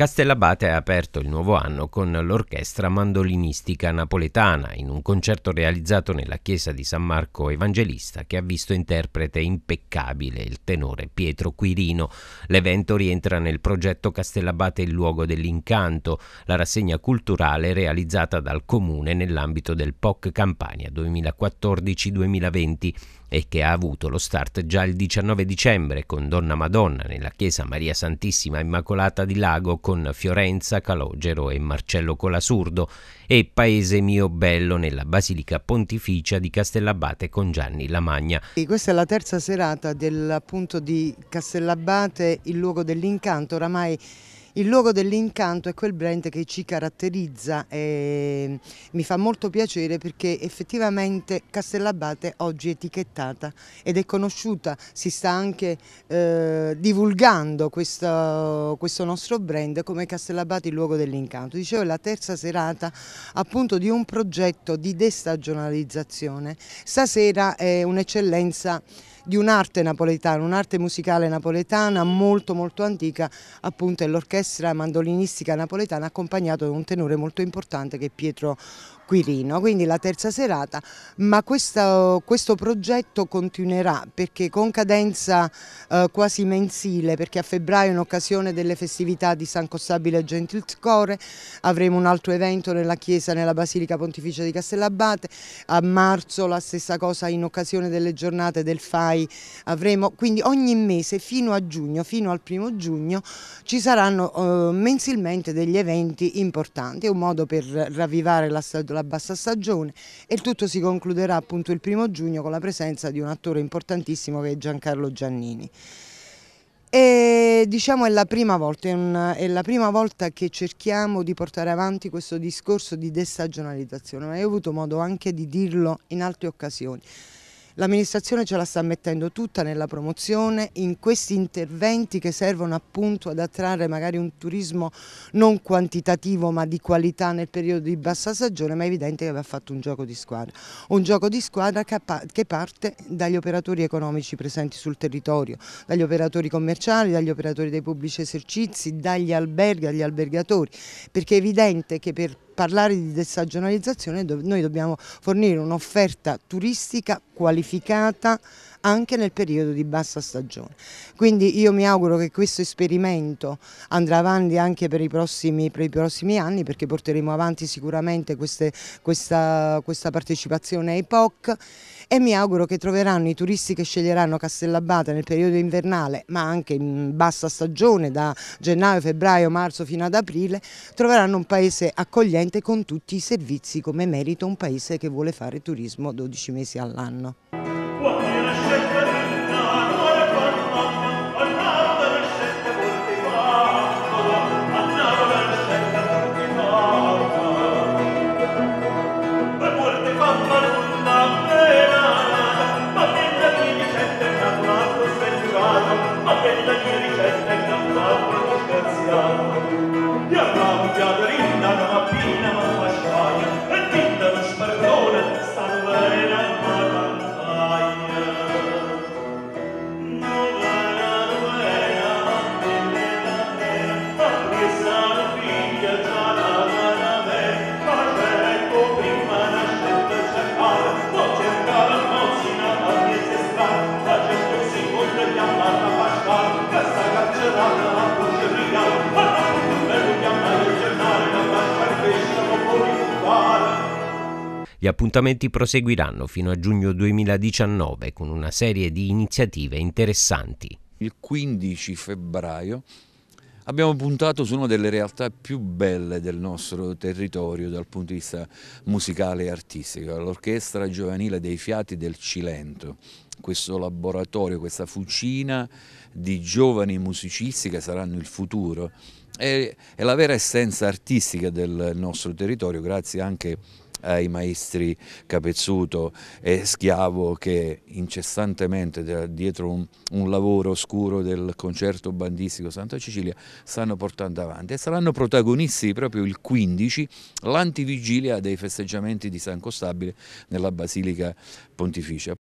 Castellabate ha aperto il nuovo anno con l'orchestra mandolinistica napoletana in un concerto realizzato nella chiesa di San Marco Evangelista che ha visto interprete impeccabile il tenore Pietro Quirino. L'evento rientra nel progetto Castellabate il luogo dell'incanto, la rassegna culturale realizzata dal comune nell'ambito del POC Campania 2014-2020 e che ha avuto lo start già il 19 dicembre con Donna Madonna nella chiesa Maria Santissima Immacolata di Lago con Fiorenza, Calogero e Marcello Colasurdo e Paese Mio Bello nella Basilica Pontificia di Castellabate con Gianni Lamagna. E questa è la terza serata del, di Castellabate, il luogo dell'incanto, oramai il luogo dell'incanto è quel brand che ci caratterizza e mi fa molto piacere perché effettivamente Castellabate oggi è etichettata ed è conosciuta, si sta anche eh, divulgando questo, questo, nostro brand come Castellabate il luogo dell'incanto. Dicevo è la terza serata appunto di un progetto di destagionalizzazione, stasera è un'eccellenza di un'arte napoletana, un'arte musicale napoletana molto molto antica, appunto è l'orchestra mandolinistica napoletana accompagnata da un tenore molto importante che è Pietro Quirino, quindi la terza serata, ma questo, questo progetto continuerà perché con cadenza eh, quasi mensile, perché a febbraio in occasione delle festività di San Costabile e Gentilcore avremo un altro evento nella chiesa, nella Basilica Pontificia di Castellabate, a marzo la stessa cosa in occasione delle giornate del FAI avremo, quindi ogni mese fino a giugno, fino al primo giugno ci saranno eh, mensilmente degli eventi importanti, è un modo per ravvivare la stagione la bassa stagione e il tutto si concluderà appunto il primo giugno con la presenza di un attore importantissimo che è Giancarlo Giannini. E diciamo è la, prima volta, è, una, è la prima volta, che cerchiamo di portare avanti questo discorso di destagionalizzazione, ma io ho avuto modo anche di dirlo in altre occasioni. L'amministrazione ce la sta mettendo tutta nella promozione, in questi interventi che servono appunto ad attrarre magari un turismo non quantitativo ma di qualità nel periodo di bassa stagione, ma è evidente che va fatto un gioco di squadra. Un gioco di squadra che parte dagli operatori economici presenti sul territorio, dagli operatori commerciali, dagli operatori dei pubblici esercizi, dagli alberghi, agli albergatori, perché è evidente che per parlare di destagionalizzazione noi dobbiamo fornire un'offerta turistica qualificata anche nel periodo di bassa stagione. Quindi io mi auguro che questo esperimento andrà avanti anche per i prossimi, per i prossimi anni perché porteremo avanti sicuramente queste, questa, questa partecipazione ai POC e mi auguro che troveranno i turisti che sceglieranno Castellabate nel periodo invernale ma anche in bassa stagione da gennaio, febbraio, marzo fino ad aprile troveranno un paese accogliente con tutti i servizi come merita un paese che vuole fare turismo 12 mesi all'anno. Yeah, got Jadari. Gli appuntamenti proseguiranno fino a giugno 2019 con una serie di iniziative interessanti. Il 15 febbraio abbiamo puntato su una delle realtà più belle del nostro territorio dal punto di vista musicale e artistico, l'Orchestra Giovanile dei Fiati del Cilento questo laboratorio, questa fucina di giovani musicisti che saranno il futuro. È, è la vera essenza artistica del nostro territorio, grazie anche a ai maestri Capezzuto e Schiavo che incessantemente dietro un, un lavoro oscuro del concerto bandistico Santa Cecilia stanno portando avanti e saranno protagonisti proprio il 15 l'antivigilia dei festeggiamenti di San Costabile nella Basilica Pontificia.